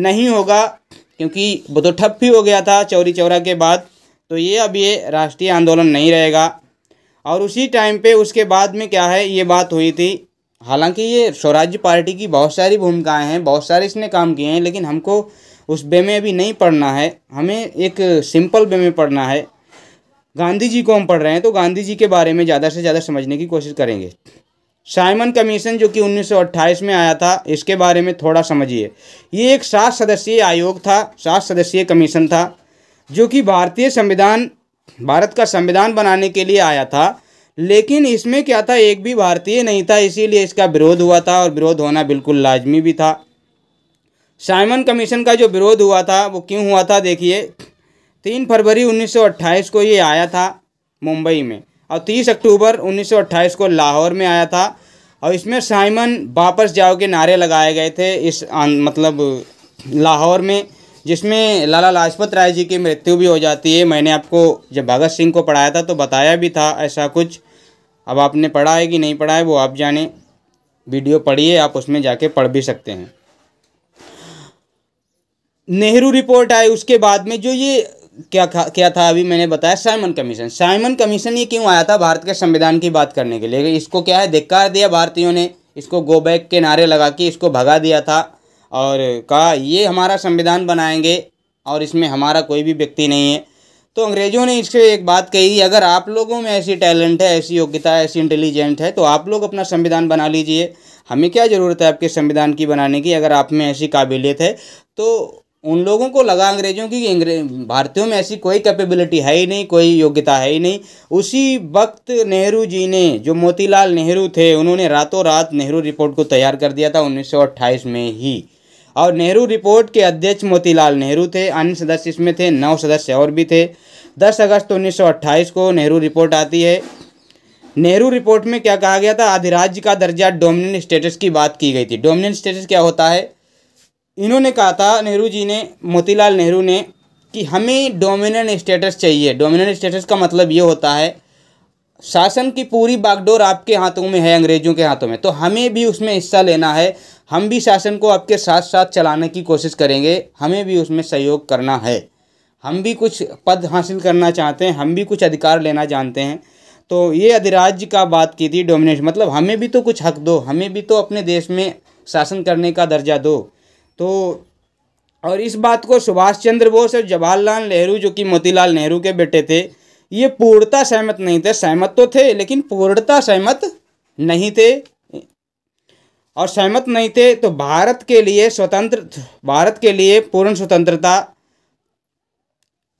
नहीं होगा क्योंकि वो तो ठप भी हो गया था चौरी चौरा के बाद तो ये अब ये राष्ट्रीय आंदोलन नहीं रहेगा और उसी टाइम पे उसके बाद में क्या है ये बात हुई थी हालांकि ये स्वराज्य पार्टी की बहुत सारी भूमिकाएं हैं बहुत सारे इसने काम किए हैं लेकिन हमको उस बे में अभी नहीं पढ़ना है हमें एक सिंपल बे में पढ़ना है गांधी जी को हम पढ़ रहे हैं तो गांधी जी के बारे में ज़्यादा से ज़्यादा समझने की कोशिश करेंगे साइमन कमीशन जो कि 1928 में आया था इसके बारे में थोड़ा समझिए ये एक सात सदस्यीय आयोग था सात सदस्यीय कमीशन था जो कि भारतीय संविधान भारत का संविधान बनाने के लिए आया था लेकिन इसमें क्या था एक भी भारतीय नहीं था इसीलिए इसका विरोध हुआ था और विरोध होना बिल्कुल लाजमी भी था साइमन कमीशन का जो विरोध हुआ था वो क्यों हुआ था देखिए तीन फरवरी 1928 को ये आया था मुंबई में और तीस अक्टूबर 1928 को लाहौर में आया था और इसमें साइमन वापस जाओ के नारे लगाए गए थे इस मतलब लाहौर में जिसमें लाला लाजपत राय जी की मृत्यु भी हो जाती है मैंने आपको जब भगत सिंह को पढ़ाया था तो बताया भी था ऐसा कुछ अब आपने पढ़ा है कि नहीं पढ़ा है वो आप जाने वीडियो पढ़िए आप उसमें जाके पढ़ भी सकते हैं नेहरू रिपोर्ट आई उसके बाद में जो ये क्या क्या था अभी मैंने बताया साइमन कमीशन साइमन कमीशन ये क्यों आया था भारत के संविधान की बात करने के लिए इसको क्या है धिक्कार दिया भारतीयों ने इसको गो बैक के नारे लगा के इसको भगा दिया था और कहा ये हमारा संविधान बनाएंगे और इसमें हमारा कोई भी व्यक्ति नहीं है तो अंग्रेज़ों ने इससे एक बात कही अगर आप लोगों में ऐसी टैलेंट है ऐसी योग्यता है ऐसी इंटेलिजेंट है तो आप लोग अपना संविधान बना लीजिए हमें क्या ज़रूरत है आपके संविधान की बनाने की अगर आप में ऐसी काबिलियत है तो उन लोगों को लगा अंग्रेज़ों की अंग्रेज भारतीयों में ऐसी कोई कैपेबिलिटी है ही नहीं कोई योग्यता है ही नहीं उसी वक्त नेहरू जी ने जो मोतीलाल नेहरू थे उन्होंने रातों रात नेहरू रिपोर्ट को तैयार कर दिया था 1928 में ही और नेहरू रिपोर्ट के अध्यक्ष मोतीलाल नेहरू थे अन्य सदस्य इसमें थे नौ सदस्य और भी थे दस अगस्त 1928 को नेहरू रिपोर्ट आती है नेहरू रिपोर्ट में क्या कहा गया था अधिराज्य का दर्जा डोमिनेंट स्टेटस की बात की गई थी डोमिनेंट स्टेटस क्या होता है इन्होंने कहा था नेहरू जी ने मोतीलाल नेहरू ने कि हमें डोमिनेंट स्टेटस चाहिए डोमिनेंट स्टेटस का मतलब ये होता है शासन की पूरी बागडोर आपके हाथों में है अंग्रेजों के हाथों में तो हमें भी उसमें हिस्सा लेना है हम भी शासन को आपके साथ साथ चलाने की कोशिश करेंगे हमें भी उसमें सहयोग करना है हम भी कुछ पद हासिल करना चाहते हैं हम भी कुछ अधिकार लेना चाहते हैं तो ये अधिराज्य का बात की थी डोमिनेशन मतलब हमें भी तो कुछ हक दो हमें भी तो अपने देश में शासन करने का दर्जा दो तो और इस बात को सुभाष चंद्र बोस और जवाहरलाल नेहरू जो कि मोतीलाल नेहरू के बेटे थे ये पूर्णता सहमत नहीं थे सहमत तो थे लेकिन पूर्णता सहमत नहीं थे और सहमत नहीं थे तो भारत के लिए स्वतंत्र भारत के लिए पूर्ण स्वतंत्रता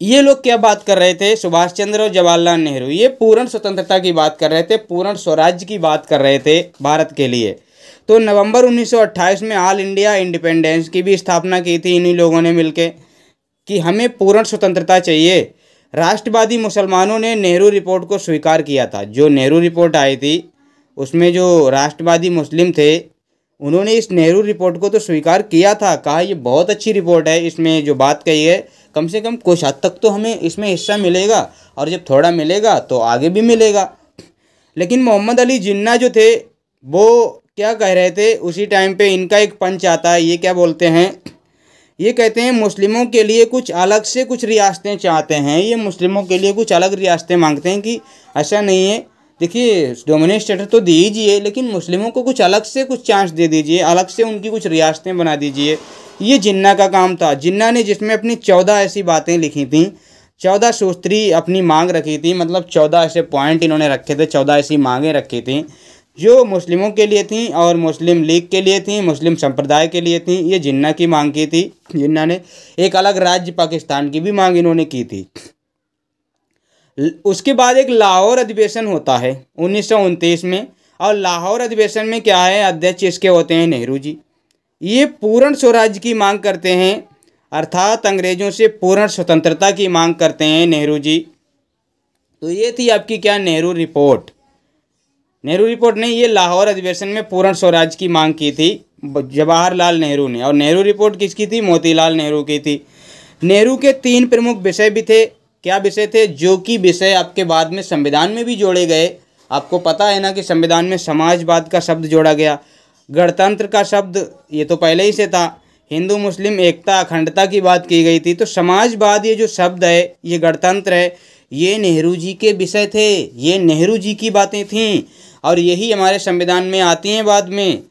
ये लोग क्या बात कर रहे थे सुभाष चंद्र और जवाहरलाल नेहरू ये पूर्ण स्वतंत्रता की बात कर रहे थे पूर्ण स्वराज्य की बात कर रहे थे भारत के लिए तो नवंबर 1928 में ऑल इंडिया इंडिपेंडेंस की भी स्थापना की थी इन्हीं लोगों ने मिलकर कि हमें पूर्ण स्वतंत्रता चाहिए राष्ट्रवादी मुसलमानों ने नेहरू रिपोर्ट को स्वीकार किया था जो नेहरू रिपोर्ट आई थी उसमें जो राष्ट्रवादी मुस्लिम थे उन्होंने इस नेहरू रिपोर्ट को तो स्वीकार किया था कहा ये बहुत अच्छी रिपोर्ट है इसमें जो बात कही है कम से कम कुछ हद तक तो हमें इसमें हिस्सा मिलेगा और जब थोड़ा मिलेगा तो आगे भी मिलेगा लेकिन मोहम्मद अली जिन्ना जो थे वो क्या कह रहे थे उसी टाइम पे इनका एक पंच आता है ये क्या बोलते हैं ये कहते हैं मुस्लिमों के लिए कुछ अलग से कुछ रियासतें चाहते हैं ये मुस्लिमों के लिए कुछ अलग रियासतें मांगते हैं कि ऐसा नहीं है देखिए डोमिनेट स्टेटस तो दीजिए लेकिन मुस्लिमों को कुछ अलग से कुछ चांस दे दीजिए अलग से उनकी कुछ रियासतें बना दीजिए ये जिन्ना का काम था जिन्ना ने जिसमें अपनी चौदह ऐसी बातें लिखी थी चौदह सूत्री अपनी मांग रखी थी मतलब चौदह ऐसे पॉइंट इन्होंने रखे थे चौदह ऐसी मांगें रखी थी जो मुस्लिमों के लिए थी और मुस्लिम लीग के लिए थी मुस्लिम संप्रदाय के लिए थी ये जिन्ना की मांग की थी जिन्ना ने एक अलग राज्य पाकिस्तान की भी मांग इन्होंने की थी उसके बाद एक लाहौर अधिवेशन होता है उन्नीस में और लाहौर अधिवेशन में क्या है अध्यक्ष इसके होते हैं नेहरू जी ये पूर्ण स्वराज की मांग करते हैं अर्थात अंग्रेजों से पूर्ण स्वतंत्रता की मांग करते हैं नेहरू जी तो ये थी आपकी क्या नेहरू रिपोर्ट नेहरू रिपोर्ट ने ये लाहौर अधिवेशन में पूर्ण स्वराज की मांग की थी जवाहरलाल नेहरू ने और नेहरू रिपोर्ट किसकी थी मोतीलाल नेहरू की थी नेहरू के तीन प्रमुख विषय भी थे क्या विषय थे जो कि विषय आपके बाद में संविधान में भी जोड़े गए आपको पता है ना कि संविधान में समाजवाद का शब्द जोड़ा गया गणतंत्र का शब्द ये तो पहले ही से था हिंदू मुस्लिम एकता अखंडता की बात की गई थी तो समाजवाद ये जो शब्द है ये गणतंत्र है ये नेहरू जी के विषय थे ये नेहरू जी की बातें थीं और यही हमारे संविधान में आती हैं बाद में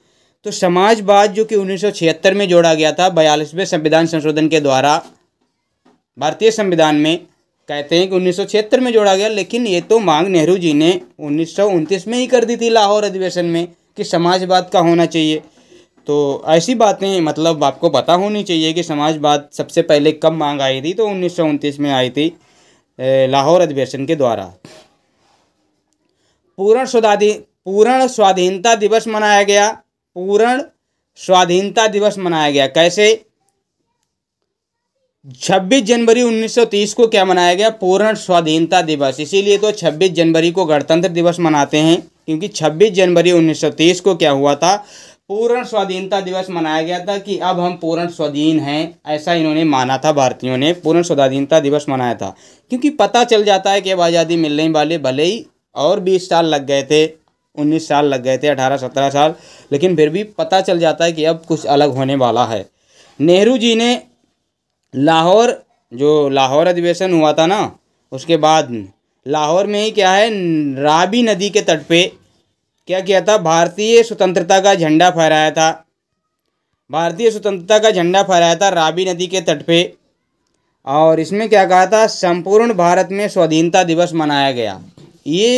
तो समाजवाद जो कि 1976 में जोड़ा गया था बयालीसवें संविधान संशोधन के द्वारा भारतीय संविधान में कहते हैं कि 1976 में जोड़ा गया लेकिन ये तो मांग नेहरू जी ने उन्नीस में ही कर दी थी लाहौर अधिवेशन में कि समाजवाद का होना चाहिए तो ऐसी बातें मतलब आपको पता होनी चाहिए कि समाजवाद सबसे पहले कब मांग आई थी तो उन्नीस में आई थी लाहौर अधिवेशन के द्वारा पूर्ण स्वदाधि पूर्ण स्वाधीनता दिवस मनाया गया पूर्ण स्वाधीनता दिवस मनाया गया कैसे 26 जनवरी 1930 को क्या मनाया गया पूर्ण स्वाधीनता दिवस इसीलिए तो 26 जनवरी को गणतंत्र दिवस मनाते हैं क्योंकि 26 जनवरी 1930 को क्या हुआ था पूर्ण स्वाधीनता दिवस मनाया गया था कि अब हम पूर्ण स्वाधीन हैं ऐसा इन्होंने माना था भारतीयों ने पूर्ण स्वाधीनता दिवस मनाया था क्योंकि पता चल जाता है कि अब आज़ादी मिलने वाले भले ही और बीस साल लग गए थे उन्नीस साल लग गए थे अठारह सत्रह साल लेकिन फिर भी पता चल जाता है कि अब कुछ अलग होने वाला है नेहरू जी ने लाहौर जो लाहौर अधिवेशन हुआ था ना उसके बाद लाहौर में ही क्या है राबी नदी के तट पे क्या किया था भारतीय स्वतंत्रता का झंडा फहराया था भारतीय स्वतंत्रता का झंडा फहराया था राबी नदी के तट पे और इसमें क्या कहा था संपूर्ण भारत में स्वाधीनता दिवस मनाया गया ये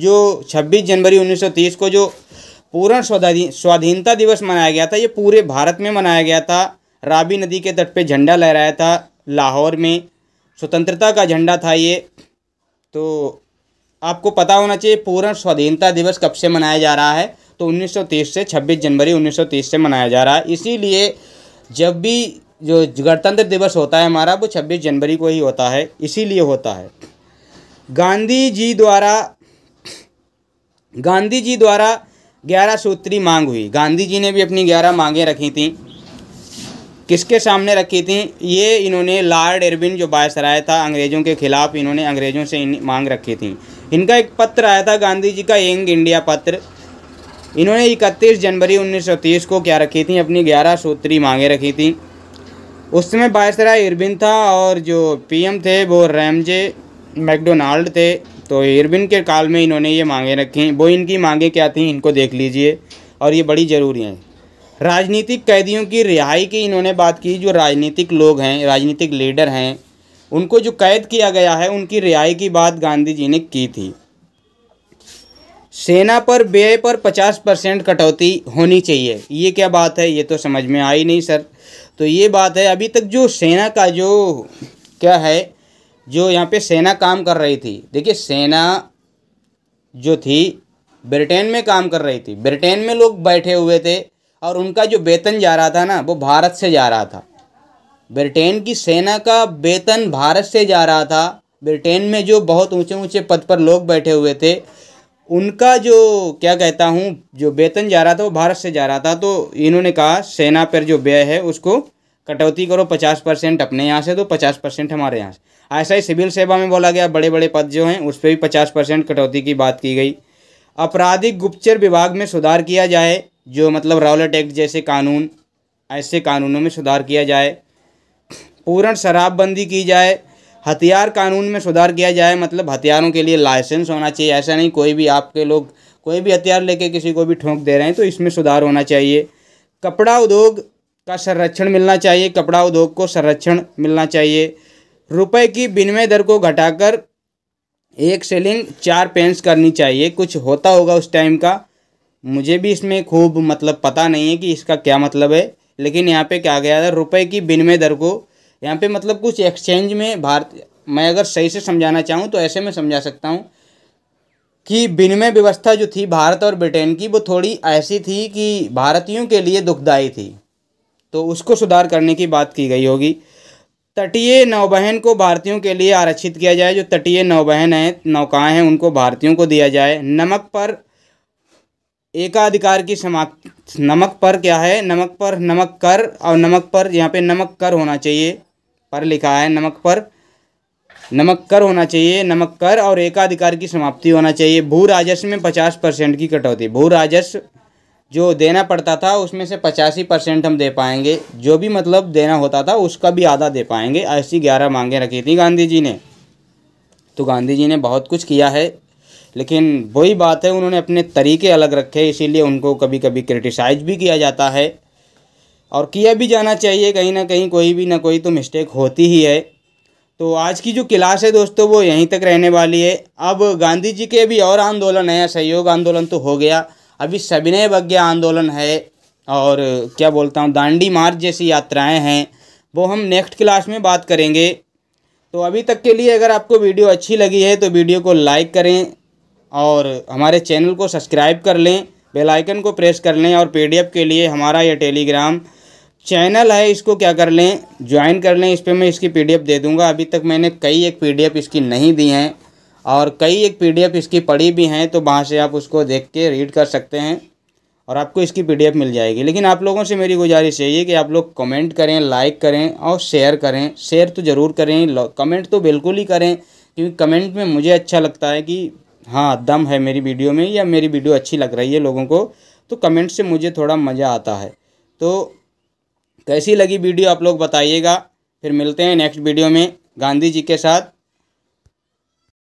जो 26 जनवरी 1930 को जो पूर्ण स्वाधीन स्वाधीनता दिवस मनाया गया था ये पूरे भारत में मनाया गया था राबी नदी के तट पे झंडा लहराया था लाहौर में स्वतंत्रता का झंडा था ये तो आपको पता होना चाहिए पूर्ण स्वाधीनता दिवस कब से मनाया जा रहा है तो 1930 से 26 जनवरी 1930 से मनाया जा रहा है इसीलिए जब भी जो गणतंत्र दिवस होता है हमारा वो 26 जनवरी को ही होता है इसीलिए होता है गांधी जी द्वारा गांधी जी द्वारा ग्यारह सूत्री मांग हुई गांधी जी ने भी अपनी ग्यारह मांगें रखी थी किसके सामने रखी थी ये इन्होंने लॉर्ड एरबिन जो बायसराय था अंग्रेज़ों के खिलाफ इन्होंने अंग्रेज़ों से इन मांग रखी थी इनका एक पत्र आया था गांधी जी का यंग इंडिया पत्र इन्होंने इकतीस जनवरी 1930 को क्या रखी थी अपनी ग्यारह सूत्री मांगे रखी थी उस समय बायसराय इरबिन था और जो पीएम थे वो रैमजे मैकडोनाल्ड थे तो इरविन के काल में इन्होंने ये मांगे रखी वो इनकी मांगे क्या थी इनको देख लीजिए और ये बड़ी ज़रूरी हैं राजनीतिक कैदियों की रिहाई की इन्होंने बात की जो राजनीतिक लोग हैं राजनीतिक लीडर हैं उनको जो कैद किया गया है उनकी रिहाई की बात गांधी जी ने की थी सेना पर व्यय पर पचास परसेंट कटौती होनी चाहिए ये क्या बात है ये तो समझ में आई नहीं सर तो ये बात है अभी तक जो सेना का जो क्या है जो यहाँ पे सेना काम कर रही थी देखिए सेना जो थी ब्रिटेन में काम कर रही थी ब्रिटेन में लोग बैठे हुए थे और उनका जो वेतन जा रहा था ना वो भारत से जा रहा था ब्रिटेन की सेना का वेतन भारत से जा रहा था ब्रिटेन में जो बहुत ऊंचे ऊंचे पद पर लोग बैठे हुए थे उनका जो क्या कहता हूँ जो वेतन जा रहा था वो भारत से जा रहा था तो इन्होंने कहा सेना पर जो व्यय है उसको कटौती करो पचास परसेंट अपने यहाँ से तो पचास परसेंट हमारे यहाँ से ऐसा ही सिविल सेवा में बोला गया बड़े बड़े पद जो हैं उस पर भी पचास परसेंट कटौती की बात की गई आपराधिक गुप्तचर विभाग में सुधार किया जाए जो मतलब रावलट एक्ट जैसे कानून ऐसे कानूनों में सुधार किया जाए पूर्ण शराबबंदी की जाए हथियार कानून में सुधार किया जाए मतलब हथियारों के लिए लाइसेंस होना चाहिए ऐसा नहीं कोई भी आपके लोग कोई भी हथियार लेके किसी को भी ठोंक दे रहे हैं तो इसमें सुधार होना चाहिए कपड़ा उद्योग का संरक्षण मिलना चाहिए कपड़ा उद्योग को संरक्षण मिलना चाहिए रुपए की विनिमय दर को घटाकर एक सेलिंग चार पेंस करनी चाहिए कुछ होता होगा उस टाइम का मुझे भी इसमें खूब मतलब पता नहीं है कि इसका क्या मतलब है लेकिन यहाँ पे क्या गया था रुपए की विनिमय दर को यहाँ पे मतलब कुछ एक्सचेंज में भारत मैं अगर सही से समझाना चाहूँ तो ऐसे में समझा सकता हूँ कि विनिमय व्यवस्था जो थी भारत और ब्रिटेन की वो थोड़ी ऐसी थी कि भारतीयों के लिए दुखदायी थी तो उसको सुधार करने की बात की गई होगी तटीय नौबहन को भारतीयों के लिए आरक्षित किया जाए जो तटीय नौबहन हैं नौकाएं हैं उनको भारतीयों को दिया जाए नमक पर एकाधिकार की समाप्त नमक पर क्या है नमक पर नमक कर और नमक पर यहाँ पे नमक कर होना चाहिए पर लिखा है नमक पर नमक कर होना चाहिए नमक कर और एकाधिकार की समाप्ति होना चाहिए भू राजस्व में पचास परसेंट की कटौती भू राजस्व जो देना पड़ता था उसमें से पचासी परसेंट हम दे पाएंगे जो भी मतलब देना होता था उसका भी आधा दे पाएंगे ऐसी ग्यारह मांगें रखी थी गांधी जी ने तो गांधी जी ने बहुत कुछ किया है लेकिन वही बात है उन्होंने अपने तरीके अलग रखे इसीलिए उनको कभी कभी क्रिटिसाइज भी किया जाता है और किया भी जाना चाहिए कहीं ना कहीं कोई भी ना कोई तो मिस्टेक होती ही है तो आज की जो क्लास है दोस्तों वो यहीं तक रहने वाली है अब गांधी जी के भी और आंदोलन है सहयोग आंदोलन तो हो गया अभी सविनय वज्ञ आंदोलन है और क्या बोलता हूँ दांडी मार्च जैसी यात्राएं हैं वो हम नेक्स्ट क्लास में बात करेंगे तो अभी तक के लिए अगर आपको वीडियो अच्छी लगी है तो वीडियो को लाइक करें और हमारे चैनल को सब्सक्राइब कर लें बेल आइकन को प्रेस कर लें और पीडीएफ के लिए हमारा ये टेलीग्राम चैनल है इसको क्या कर लें ज्वाइन कर लें इस पर मैं इसकी पीडीएफ दे दूँगा अभी तक मैंने कई एक पीडीएफ इसकी नहीं दी हैं और कई एक पीडीएफ इसकी पड़ी भी हैं तो वहाँ से आप उसको देख के रीड कर सकते हैं और आपको इसकी पीडीएफ मिल जाएगी लेकिन आप लोगों से मेरी गुजारिश यही है कि आप लोग कमेंट करें लाइक करें और शेयर करें शेयर तो ज़रूर करें कमेंट तो बिल्कुल ही करें क्योंकि कमेंट में मुझे अच्छा लगता है कि हाँ दम है मेरी वीडियो में या मेरी वीडियो अच्छी लग रही है लोगों को तो कमेंट से मुझे थोड़ा मज़ा आता है तो कैसी लगी वीडियो आप लोग बताइएगा फिर मिलते हैं नेक्स्ट वीडियो में गांधी जी के साथ